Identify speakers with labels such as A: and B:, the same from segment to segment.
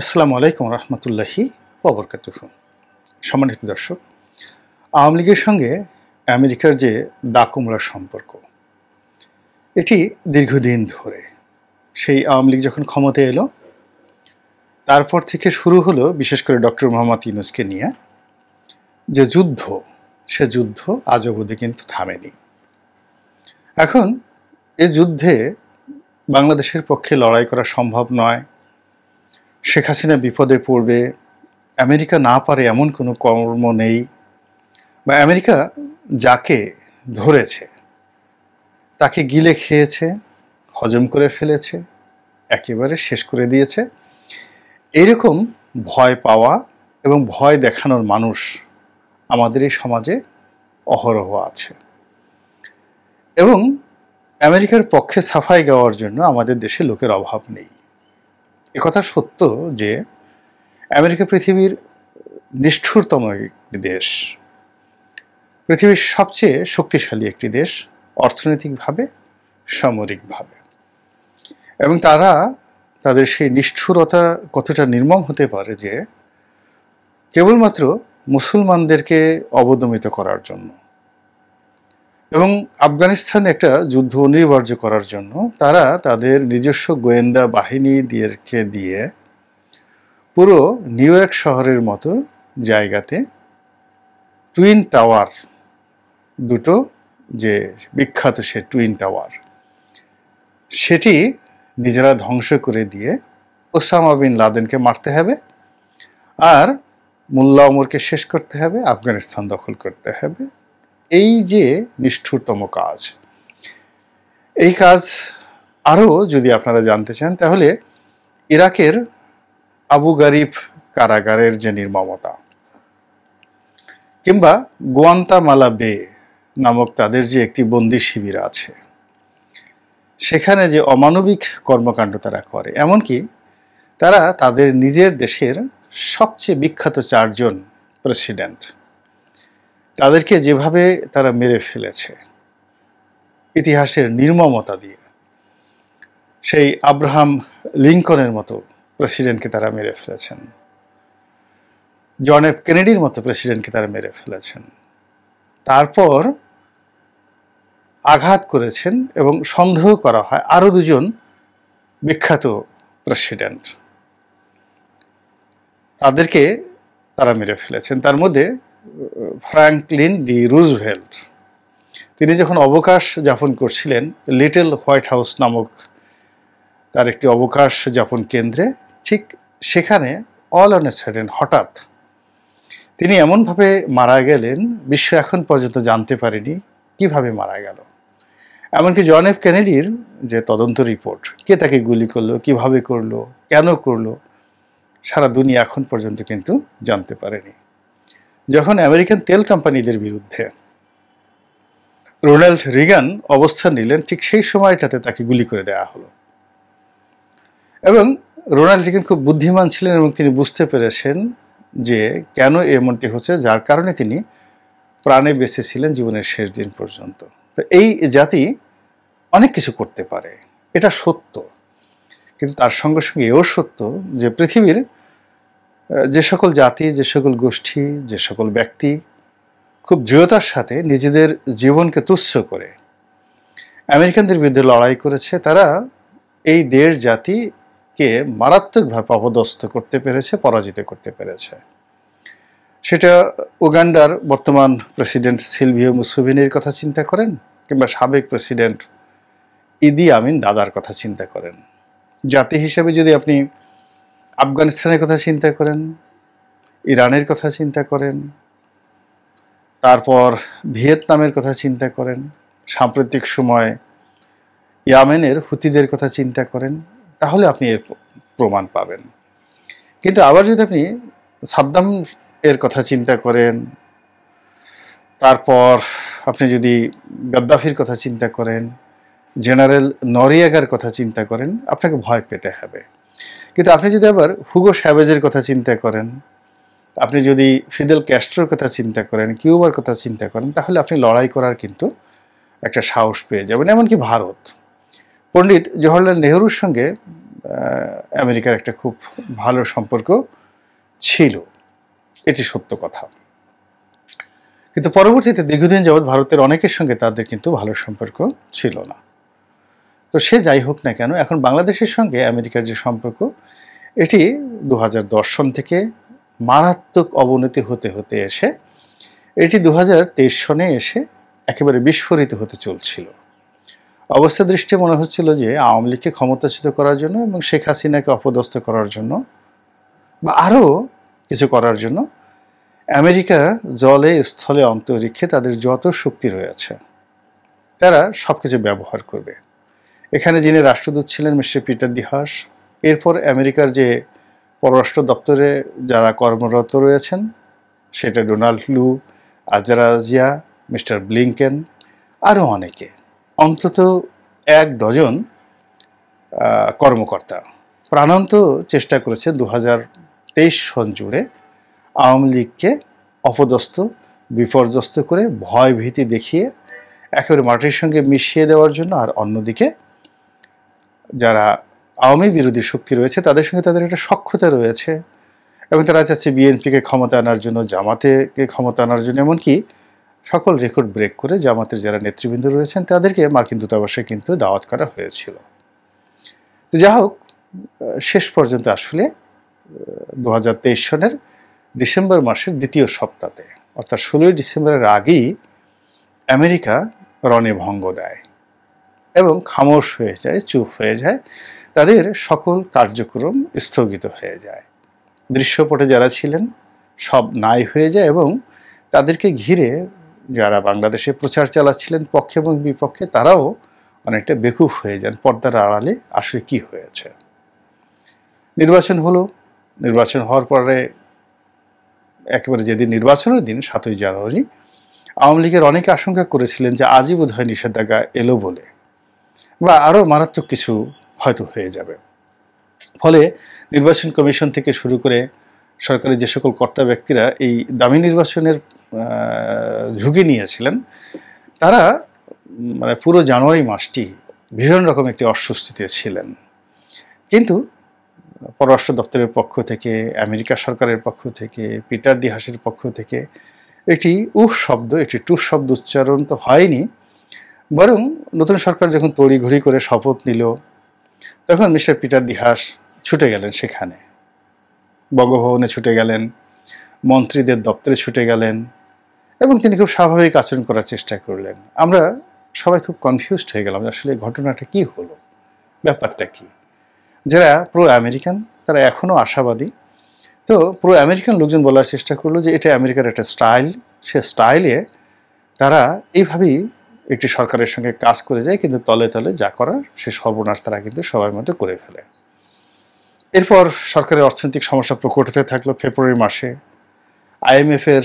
A: আসসালামু আলাইকুম রহমতুল্লাহি অবরকাত সম্মানিত দর্শক আওয়ামী লীগের সঙ্গে আমেরিকার যে দাকুমলা সম্পর্ক এটি দীর্ঘদিন ধরে সেই আওয়ামী লীগ যখন ক্ষমতায় এলো তারপর থেকে শুরু হলো বিশেষ করে ডক্টর মোহাম্মদ ইউনুসকে নিয়ে যে যুদ্ধ সে যুদ্ধ আজ অবধি কিন্তু থামেনি এখন এ যুদ্ধে বাংলাদেশের পক্ষে লড়াই করা সম্ভব নয় শেখ হাসিনা বিপদে পড়বে আমেরিকা না পারে এমন কোনো কর্ম নেই বা আমেরিকা যাকে ধরেছে তাকে গিলে খেয়েছে হজম করে ফেলেছে একেবারে শেষ করে দিয়েছে এরকম ভয় পাওয়া এবং ভয় দেখানোর মানুষ আমাদের এই সমাজে অহরহ আছে এবং আমেরিকার পক্ষে সাফাই গাওয়ার জন্য আমাদের দেশে লোকের অভাব নেই একথা সত্য যে আমেরিকা পৃথিবীর নিষ্ঠুরতম একটি দেশ পৃথিবীর সবচেয়ে শক্তিশালী একটি দেশ অর্থনৈতিকভাবে সামরিকভাবে এবং তারা তাদের সেই নিষ্ঠুরতা কতটা নির্মম হতে পারে যে কেবলমাত্র মুসলমানদেরকে অবদমিত করার জন্য এবং আফগানিস্তান একটা যুদ্ধ অনিবার্য করার জন্য তারা তাদের নিজস্ব গোয়েন্দা বাহিনীদেরকে দিয়ে পুরো নিউ ইয়র্ক শহরের মতো জায়গাতে টুইন টাওয়ার দুটো যে বিখ্যাত সে টুইন টাওয়ার সেটি নিজেরা ধ্বংস করে দিয়ে ওসামা বিন লাদেনকে মারতে হবে আর মোল্লা ওমরকে শেষ করতে হবে আফগানিস্তান দখল করতে হবে এই যে নিষ্ঠুরতম কাজ এই কাজ আরও যদি আপনারা জানতে চান তাহলে ইরাকের আবু গারিব কারাগারের যে নির্মমতা কিংবা গোয়ান্তামালা বে নামক তাদের যে একটি বন্দি শিবির আছে সেখানে যে অমানবিক কর্মকাণ্ড তারা করে এমনকি তারা তাদের নিজের দেশের সবচেয়ে বিখ্যাত চারজন প্রেসিডেন্ট তাদেরকে যেভাবে তারা মেরে ফেলেছে ইতিহাসের নির্মমতা দিয়ে সেই আব্রাহাম লিঙ্কনের মতো প্রেসিডেন্টকে তারা মেরে ফেলেছেন জন এফ কেনেডির মতো প্রেসিডেন্টকে তারা মেরে ফেলেছেন তারপর আঘাত করেছেন এবং সন্দেহ করা হয় আরও দুজন বিখ্যাত প্রেসিডেন্ট তাদেরকে তারা মেরে ফেলেছেন তার মধ্যে ফ্র্যাঙ্কলিন ডি রুজভেল্ট তিনি যখন অবকাশ যাপন করছিলেন লিটল হোয়াইট হাউস নামক তার একটি অবকাশ যাপন কেন্দ্রে ঠিক সেখানে অল অন এ সাডেন হঠাৎ তিনি এমনভাবে মারা গেলেন বিশ্ব এখন পর্যন্ত জানতে পারেনি কিভাবে মারা গেল এমনকি জন এফ কেনেডির যে তদন্ত রিপোর্ট কে তাকে গুলি করলো কিভাবে করলো কেন করলো সারা দুনিয়া এখন পর্যন্ত কিন্তু জানতে পারেনি যখন আমেরিকান তেল কোম্পানিদের বিরুদ্ধে রোনাল্ড রিগান অবস্থান নিলেন ঠিক সেই সময়টাতে তাকে গুলি করে দেওয়া হলো এবং রোনাল্ড রিগান খুব বুদ্ধিমান ছিলেন এবং তিনি বুঝতে পেরেছেন যে কেন এমনটি হচ্ছে যার কারণে তিনি প্রাণে বেঁচে ছিলেন জীবনের শেষ দিন পর্যন্ত তো এই জাতি অনেক কিছু করতে পারে এটা সত্য কিন্তু তার সঙ্গে সঙ্গে এও সত্য যে পৃথিবীর যে সকল জাতি যে সকল গোষ্ঠী যে সকল ব্যক্তি খুব দৃঢ়তার সাথে নিজেদের জীবনকে তুচ্ছ করে আমেরিকানদের বিরুদ্ধে লড়াই করেছে তারা এই দেড় জাতিকে মারাত্মকভাবে অপদস্থ করতে পেরেছে পরাজিত করতে পেরেছে সেটা উগান্ডার বর্তমান প্রেসিডেন্ট সিলভিও মুসুভিনের কথা চিন্তা করেন কিংবা সাবেক প্রেসিডেন্ট ইদি আমিন দাদার কথা চিন্তা করেন জাতি হিসেবে যদি আপনি আফগানিস্তানের কথা চিন্তা করেন ইরানের কথা চিন্তা করেন তারপর ভিয়েতনামের কথা চিন্তা করেন সাম্প্রতিক সময়ে ইয়ামেনের হুতিদের কথা চিন্তা করেন তাহলে আপনি এর প্রমাণ পাবেন কিন্তু আবার যদি আপনি সাদ্দাম এর কথা চিন্তা করেন তারপর আপনি যদি গাদ্দাফির কথা চিন্তা করেন জেনারেল নরিয়াগার কথা চিন্তা করেন আপনাকে ভয় পেতে হবে কিন্তু আপনি যদি আবার হুগো স্যাবেজের কথা চিন্তা করেন আপনি যদি ফিদেল ক্যাস্ট্রোর কথা চিন্তা করেন কিউবার কথা চিন্তা করেন তাহলে আপনি লড়াই করার কিন্তু একটা সাহস পেয়ে যাবেন এমনকি ভারত পণ্ডিত জওহরলাল নেহরুর সঙ্গে আমেরিকার একটা খুব ভালো সম্পর্ক ছিল এটি সত্য কথা কিন্তু পরবর্তীতে দীর্ঘদিন যাবৎ ভারতের অনেকের সঙ্গে তাদের কিন্তু ভালো সম্পর্ক ছিল না তো সে যাই হোক না কেন এখন বাংলাদেশের সঙ্গে আমেরিকার যে সম্পর্ক এটি দু সন থেকে মারাত্মক অবনতি হতে হতে এসে এটি দু সনে এসে একেবারে বিস্ফোরিত হতে চলছিল অবস্থা দৃষ্টি মনে হচ্ছিল যে আওয়ামী লীগকে ক্ষমতাচ্যুত করার জন্য এবং শেখ হাসিনাকে অপদস্থ করার জন্য বা আরও কিছু করার জন্য আমেরিকা জলে স্থলে অন্তরিক্ষে তাদের যত শক্তি রয়েছে তারা সব কিছু ব্যবহার করবে এখানে যিনি রাষ্ট্রদূত ছিলেন মিস্টার পিটার ডিহাস এরপর আমেরিকার যে পররাষ্ট্র দপ্তরে যারা কর্মরত রয়েছেন সেটা ডোনাল্ড লু আজারাজিয়া মিস্টার ব্লিংকেন আরও অনেকে অন্তত এক ডজন কর্মকর্তা প্রাণান্ত চেষ্টা করেছে দু সন জুড়ে আওয়ামী লীগকে অপদস্থ বিপর্যস্ত করে ভয় ভীতি দেখিয়ে একেবারে মাটির সঙ্গে মিশিয়ে দেওয়ার জন্য আর অন্যদিকে যারা আওয়ামী বিরোধী শক্তি রয়েছে তাদের সঙ্গে তাদের একটা সক্ষতা রয়েছে এবং তারা চাচ্ছে বিএনপিকে ক্ষমতা আনার জন্য জামাতেকে ক্ষমতা আনার জন্য এমনকি সকল রেকর্ড ব্রেক করে জামাতের যারা নেতৃবৃন্দ রয়েছেন তাদেরকে মার্কিন দূতাবাসে কিন্তু দাওয়াত করা হয়েছিল তো যা হোক শেষ পর্যন্ত আসলে দু সনের ডিসেম্বর মাসের দ্বিতীয় সপ্তাহে অর্থাৎ ষোলোই ডিসেম্বরের আগেই আমেরিকা রণে ভঙ্গ দেয় এবং খামোশ হয়ে যায় চুপ হয়ে যায় তাদের সকল কার্যক্রম স্থগিত হয়ে যায় দৃশ্যপটে যারা ছিলেন সব নাই হয়ে যায় এবং তাদেরকে ঘিরে যারা বাংলাদেশে প্রচার চালাচ্ছিলেন পক্ষে এবং বিপক্ষে তারাও অনেকটা বেকুফ হয়ে যান পর্দার আড়ালে আসলে কি হয়েছে নির্বাচন হলো নির্বাচন হওয়ার পরে একেবারে যেদিন নির্বাচনের দিন সাতই জানুয়ারি আওয়ামী লীগের অনেকে আশঙ্কা করেছিলেন যে আজই বোধহয় নিষেধাজ্ঞা এলো বলে বা আরও মারাত্মক কিছু হয়তো হয়ে যাবে ফলে নির্বাচন কমিশন থেকে শুরু করে সরকারের যে সকল কর্তা ব্যক্তিরা এই দামি নির্বাচনের ঝুঁকি নিয়েছিলেন তারা মানে পুরো জানুয়ারি মাসটি ভীষণ রকম একটি অস্বস্তিতে ছিলেন কিন্তু পররাষ্ট্র দপ্তরের পক্ষ থেকে আমেরিকা সরকারের পক্ষ থেকে পিটার ডি পক্ষ থেকে একটি উহ শব্দ একটি টু শব্দ উচ্চারণ তো হয়নি বরং নতুন সরকার যখন তড়িঘড়ি করে শপথ নিল তখন মিস্টার পিটার দিহাস ছুটে গেলেন সেখানে বঙ্গভবনে ছুটে গেলেন মন্ত্রীদের দপ্তরে ছুটে গেলেন এবং তিনি খুব স্বাভাবিক আচরণ করার চেষ্টা করলেন আমরা সবাই খুব কনফিউজড হয়ে গেলাম আসলে ঘটনাটা কি হলো ব্যাপারটা কি যারা প্রো আমেরিকান তারা এখনও আশাবাদী তো প্রো আমেরিকান লোকজন বলার চেষ্টা করলো যে এটা আমেরিকার একটা স্টাইল সে স্টাইলে তারা এইভাবেই একটি সরকারের সঙ্গে কাজ করে যায় কিন্তু তলে তলে যা করার সে সর্বনাশ তারা কিন্তু সবার মধ্যে করে ফেলে এরপর সরকারের অর্থনৈতিক সমস্যা প্রকট হতে থাকলো ফেব্রুয়ারি মাসে আইএমএফের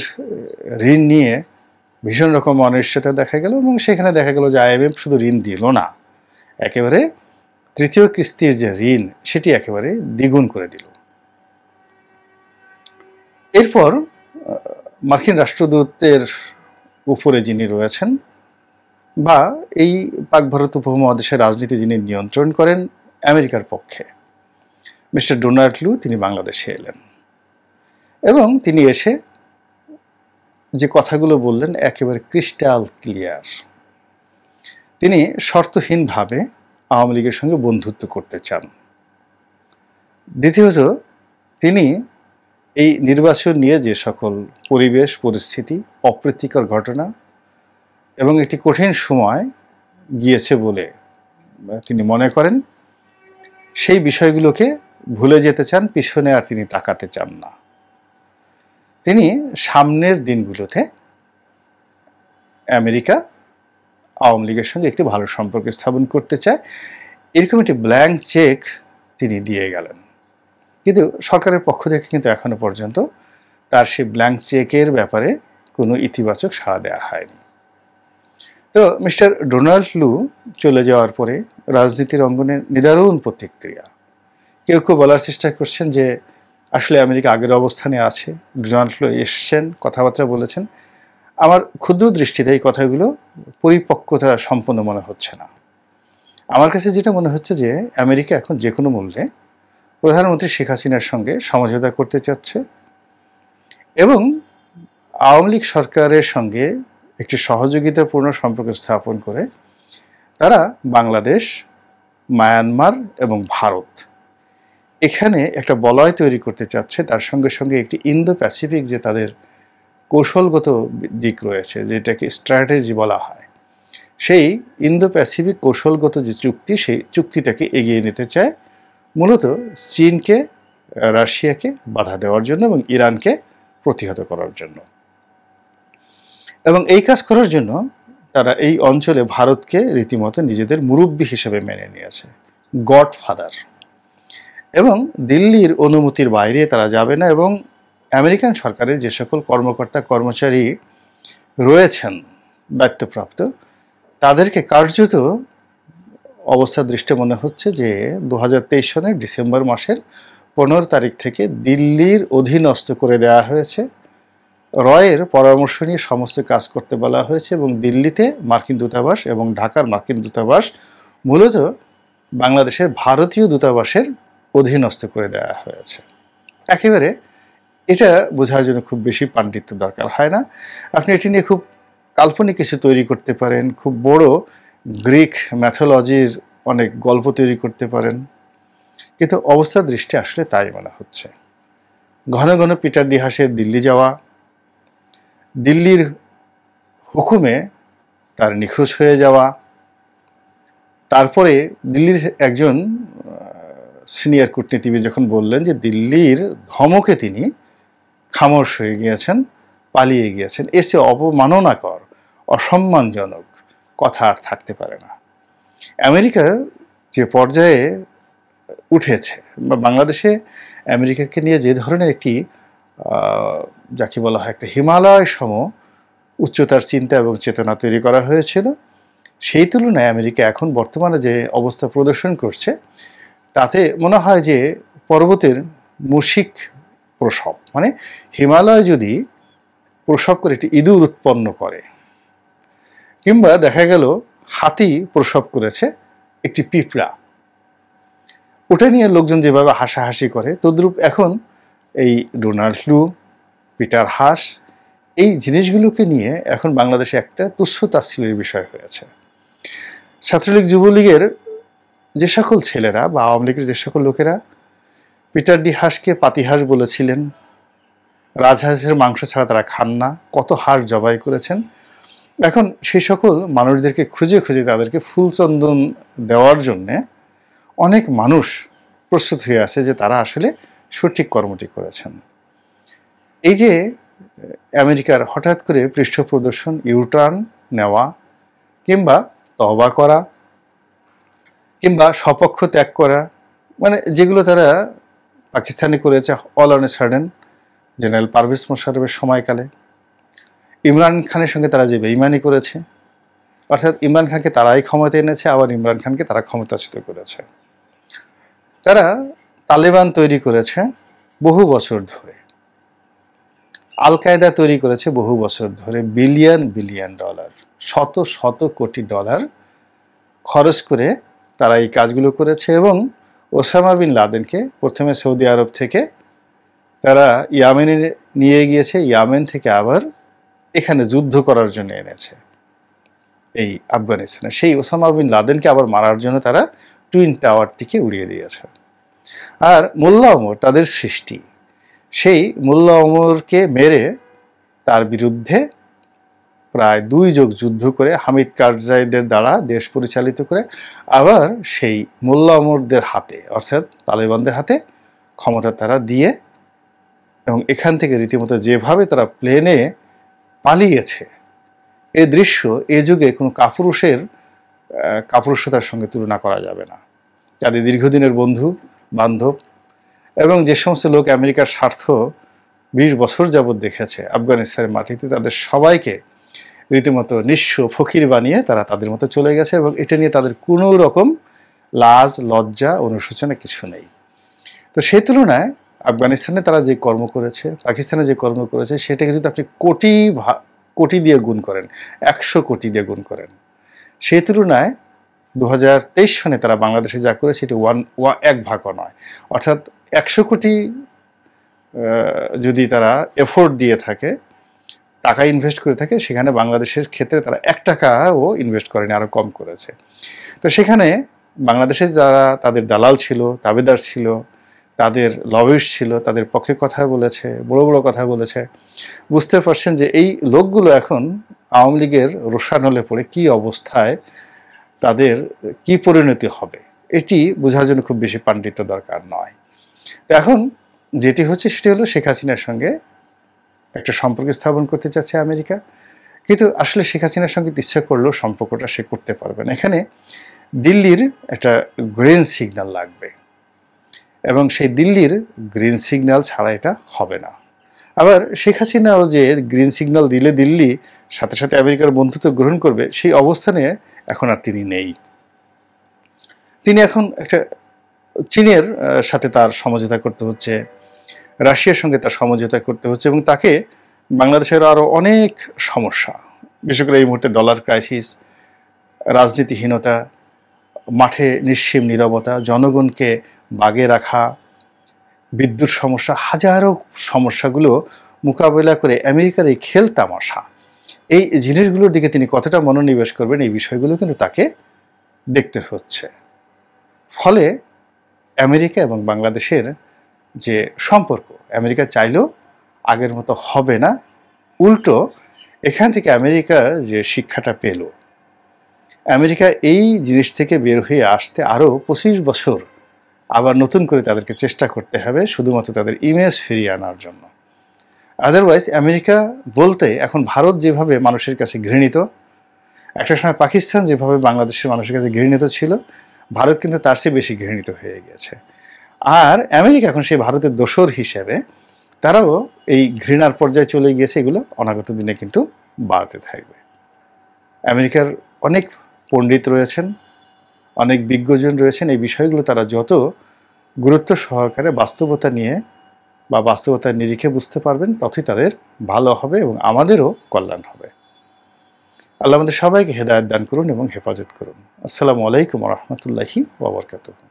A: ঋণ নিয়ে ভীষণ রকম অনিশ্চয়তা দেখা গেল এবং সেখানে দেখা গেল যে আইএমএফ শুধু ঋণ দিল না একেবারে তৃতীয় কিস্তির যে ঋণ সেটি একেবারে দ্বিগুণ করে দিল এরপর মার্কিন রাষ্ট্রদূতের উপরে যিনি রয়েছেন বা এই পাক ভারত উপমহাদেশের রাজনীতি যিনি নিয়ন্ত্রণ করেন আমেরিকার পক্ষে মিস্টার ডোনাল্ড লু তিনি বাংলাদেশে এলেন এবং তিনি এসে যে কথাগুলো বললেন একেবারে ক্রিস্টাল ক্লিয়ার তিনি শর্তহীনভাবে আওয়ামী লীগের সঙ্গে বন্ধুত্ব করতে চান দ্বিতীয়ত তিনি এই নির্বাচন নিয়ে যে সকল পরিবেশ পরিস্থিতি অপ্রীতিকর ঘটনা এবং একটি কঠিন সময় গিয়েছে বলে তিনি মনে করেন সেই বিষয়গুলোকে ভুলে যেতে চান পিছনে আর তিনি তাকাতে চান না তিনি সামনের দিনগুলোতে আমেরিকা আওয়ামী লীগের সঙ্গে একটি ভালো সম্পর্ক স্থাপন করতে চায় এরকম একটি ব্ল্যাঙ্ক চেক তিনি দিয়ে গেলেন কিন্তু সরকারের পক্ষ থেকে কিন্তু এখনও পর্যন্ত তার সেই ব্ল্যাঙ্ক চেকের ব্যাপারে কোনো ইতিবাচক সাড়া দেওয়া হয়নি তো মিস্টার ডোনাল্ড লু চলে যাওয়ার পরে রাজনীতির অঙ্গনে নিদারুণ প্রতিক্রিয়া কেউ কেউ বলার চেষ্টা করছেন যে আসলে আমেরিকা আগের অবস্থানে আছে ডোনাল্ড লু এসছেন কথাবার্তা বলেছেন আমার ক্ষুদ্র দৃষ্টিতে এই কথাগুলো পরিপক্কতা সম্পন্ন মনে হচ্ছে না আমার কাছে যেটা মনে হচ্ছে যে আমেরিকা এখন যে কোনো মূল্যে প্রধানমন্ত্রী শেখ হাসিনার সঙ্গে সমঝোতা করতে চাচ্ছে এবং আওয়ামী লীগ সরকারের সঙ্গে একটি সহযোগিতাপূর্ণ সম্পর্ক স্থাপন করে তারা বাংলাদেশ মায়ানমার এবং ভারত এখানে একটা বলয় তৈরি করতে চাচ্ছে তার সঙ্গে সঙ্গে একটি ইন্দো প্যাসিফিক যে তাদের কৌশলগত দিক রয়েছে যেটাকে স্ট্র্যাটেজি বলা হয় সেই ইন্দো প্যাসিফিক কৌশলগত যে চুক্তি সেই চুক্তিটাকে এগিয়ে নিতে চায় মূলত চীনকে রাশিয়াকে বাধা দেওয়ার জন্য এবং ইরানকে প্রতিহত করার জন্য এবং এই কাজ করার জন্য তারা এই অঞ্চলে ভারতকে রীতিমতো নিজেদের মুরব্বী হিসেবে মেনে নিয়েছে গডফাদার এবং দিল্লির অনুমতির বাইরে তারা যাবে না এবং আমেরিকান সরকারের যে সকল কর্মকর্তা কর্মচারী রয়েছেন দায়িত্বপ্রাপ্ত তাদেরকে কার্যত অবস্থা দৃষ্টি মনে হচ্ছে যে দু সনের ডিসেম্বর মাসের পনেরো তারিখ থেকে দিল্লির অধীনস্থ করে দেওয়া হয়েছে রয়ের পরামর্শ নিয়ে সমস্ত কাজ করতে বলা হয়েছে এবং দিল্লিতে মার্কিন দূতাবাস এবং ঢাকার মার্কিন দূতাবাস মূলত বাংলাদেশের ভারতীয় দূতাবাসের অধীনস্থ করে দেওয়া হয়েছে একেবারে এটা বোঝার জন্য খুব বেশি পাণ্ডিত্য দরকার হয় না আপনি এটি নিয়ে খুব কাল্পনিক কিছু তৈরি করতে পারেন খুব বড় গ্রিক ম্যাথোলজির অনেক গল্প তৈরি করতে পারেন কিন্তু অবস্থার দৃষ্টি আসলে তাই মনে হচ্ছে ঘন ঘন পিটার ডিহাসের দিল্লি যাওয়া দিল্লির হুকুমে তার নিখোঁজ হয়ে যাওয়া তারপরে দিল্লির একজন সিনিয়র কূটনীতিবিদ যখন বললেন যে দিল্লির ধমকে তিনি খামস হয়ে গিয়েছেন পালিয়ে গিয়েছেন এসে অবমাননাকর অসম্মানজনক কথা আর থাকতে পারে না আমেরিকা যে পর্যায়ে উঠেছে বাংলাদেশে আমেরিকাকে নিয়ে যে ধরনের একটি যাকে বলা হয় একটা হিমালয় সম উচ্চতার চিন্তা এবং চেতনা তৈরি করা হয়েছিল সেই তুলনায় আমেরিকা এখন বর্তমানে যে অবস্থা প্রদর্শন করছে তাতে মনে হয় যে পর্বতের মুশিক প্রসব মানে হিমালয় যদি প্রসব করে একটি ইঁদুর উৎপন্ন করে কিংবা দেখা গেল হাতি প্রসব করেছে একটি পিঁপড়া ওটা নিয়ে লোকজন যেভাবে হাসাহাসি করে তদ্রূপ এখন এই ডোনাল্ড লু পিটার হাস এই জিনিসগুলোকে নিয়ে এখন বাংলাদেশে একটা তুচ্ছ তাচ্ছিলের বিষয় হয়েছে ছাত্রলীগ যুবলীগের যে সকল ছেলেরা বা আওয়ামী লীগের যে সকল লোকেরা পিটার ডি হাঁসকে পাতিহাঁস বলেছিলেন রাজহাঁসের মাংস ছাড়া তারা খান না কত হাঁস জবাই করেছেন এখন সেই সকল মানুষদেরকে খুঁজে খুঁজে তাদেরকে ফুলচন্দন দেওয়ার জন্যে অনেক মানুষ প্রস্তুত হয়ে আছে যে তারা আসলে সঠিক কর্মটি করেছেন এই যে আমেরিকার হঠাৎ করে পৃষ্ঠ প্রদর্শন ইউটার্ন নেওয়া কিংবা তবা করা কিংবা স্বপক্ষ ত্যাগ করা মানে যেগুলো তারা পাকিস্তানে করেছে all on a sudden general Parvez মোশারফের সময়কালে ইমরান খানের সঙ্গে তারা যে বেইমানি করেছে অর্থাৎ ইমরান খানকে তারাই ক্ষমতা এনেছে আবার ইমরান খানকে তারা ক্ষমতাচ্যুত করেছে তারা তালেবান তৈরি করেছে বহু বছর ধরে আল কায়দা তৈরি করেছে বহু বছর ধরে বিলিয়ন বিলিয়ন ডলার শত শত কোটি ডলার খরচ করে তারা এই কাজগুলো করেছে এবং ওসামা বিন লাদেনকে প্রথমে সৌদি আরব থেকে তারা ইয়ামেনে নিয়ে গিয়েছে ইয়ামেন থেকে আবার এখানে যুদ্ধ করার জন্য এনেছে এই আফগানিস্তানে সেই ওসামা বিন লাদেনকে আবার মারার জন্য তারা টুইন টাওয়ারটিকে উড়িয়ে দিয়েছে আর মোল্লা অমর তাদের সৃষ্টি সেই মোল্লা অমরকে মেরে তার বিরুদ্ধে প্রায় দুই যোগ যুদ্ধ করে হামিদ কারজাইদের দ্বারা দেশ পরিচালিত করে আবার সেই মোল্লা অমরদের হাতে অর্থাৎ তালেবানদের হাতে ক্ষমতা তারা দিয়ে এবং এখান থেকে রীতিমতো যেভাবে তারা প্লেনে পালিয়েছে এ দৃশ্য এ যুগে কোনো কাপুরুষের কাপুরুষতার সঙ্গে তুলনা করা যাবে না যাদের দীর্ঘদিনের বন্ধু বান্ধব এবং যে সমস্ত লোক আমেরিকার স্বার্থ বিশ বছর যাবৎ দেখেছে আফগানিস্তানের মাটিতে তাদের সবাইকে রীতিমতো নিঃস্ব ফকির বানিয়ে তারা তাদের মতো চলে গেছে এবং এটা নিয়ে তাদের কোনো রকম লাজ লজ্জা অনুশোচনা কিছু নেই তো সেই তুলনায় আফগানিস্তানে তারা যে কর্ম করেছে পাকিস্তানে যে কর্ম করেছে সেটাকে যদি আপনি কোটি কোটি দিয়ে গুণ করেন একশো কোটি দিয়ে গুণ করেন সেই তুলনায় দু সনে তারা বাংলাদেশে যা করে সেটি ওয়ান ওয়া এক ভাগও নয় অর্থাৎ একশো কোটি যদি তারা এফোর্ট দিয়ে থাকে টাকা ইনভেস্ট করে থাকে সেখানে বাংলাদেশের ক্ষেত্রে তারা এক টাকাও ইনভেস্ট করেনি আরও কম করেছে তো সেখানে বাংলাদেশের যারা তাদের দালাল ছিল তাবেদার ছিল তাদের লবিস ছিল তাদের পক্ষে কথা বলেছে বড় বড় কথা বলেছে বুঝতে পারছেন যে এই লোকগুলো এখন আওয়ামী লীগের রোষানলে পড়ে কি অবস্থায় তাদের কি পরিণতি হবে এটি বোঝার জন্য খুব বেশি পাণ্ডিত্য দরকার নয় এখন যেটি হচ্ছে সেটি হলো শেখ হাসিনার সঙ্গে একটা সম্পর্ক স্থাপন করতে চাচ্ছে আমেরিকা কিন্তু আসলে শেখ হাসিনার সঙ্গে ইচ্ছা করলেও সম্পর্কটা সে করতে পারবে না এখানে দিল্লির একটা গ্রিন সিগন্যাল লাগবে এবং সেই দিল্লির গ্রিন সিগন্যাল ছাড়া এটা হবে না আবার শেখ হাসিনাও যে গ্রিন সিগন্যাল দিলে দিল্লি সাথে সাথে আমেরিকার বন্ধুত্ব গ্রহণ করবে সেই অবস্থানে এখন আর তিনি নেই তিনি এখন একটা চীনের সাথে তার সমঝোতা করতে হচ্ছে রাশিয়ার সঙ্গে তার সমঝোতা করতে হচ্ছে এবং তাকে বাংলাদেশের আরও অনেক সমস্যা বিশেষ করে এই মুহূর্তে ডলার ক্রাইসিস রাজনীতিহীনতা মাঠে নিঃসীম নিরবতা জনগণকে বাগে রাখা বিদ্যুৎ সমস্যা হাজারো সমস্যাগুলো মোকাবেলা করে আমেরিকার এই খেল তামাশা এই জিনিসগুলোর দিকে তিনি কতটা মনোনিবেশ করবেন এই বিষয়গুলো কিন্তু তাকে দেখতে হচ্ছে ফলে আমেরিকা এবং বাংলাদেশের যে সম্পর্ক আমেরিকা চাইলেও আগের মতো হবে না উল্টো এখান থেকে আমেরিকা যে শিক্ষাটা পেল আমেরিকা এই জিনিস থেকে বের হয়ে আসতে আরও পঁচিশ বছর আবার নতুন করে তাদেরকে চেষ্টা করতে হবে শুধুমাত্র তাদের ইমেজ ফিরিয়ে আনার জন্য আদারওয়াইজ আমেরিকা বলতে এখন ভারত যেভাবে মানুষের কাছে ঘৃণিত একটা সময় পাকিস্তান যেভাবে বাংলাদেশের মানুষের কাছে ঘৃণিত ছিল ভারত কিন্তু তার চেয়ে বেশি ঘৃণিত হয়ে গেছে আর আমেরিকা এখন সেই ভারতের দোসর হিসেবে তারাও এই ঘৃণার পর্যায়ে চলে গিয়েছে এগুলো অনাগত দিনে কিন্তু বাড়তে থাকবে আমেরিকার অনেক পণ্ডিত রয়েছেন অনেক বিজ্ঞজন রয়েছেন এই বিষয়গুলো তারা যত গুরুত্ব সহকারে বাস্তবতা নিয়ে বা বাস্তবতার নিরিখে বুঝতে পারবেন ততই তাদের ভালো হবে এবং আমাদেরও কল্যাণ হবে আল্লাহ আমাদের সবাইকে হেদায়ত দান করুন এবং হেফাজত করুন আসসালামু আলাইকুম রহমতুল্লাহি ওবরকাতুহ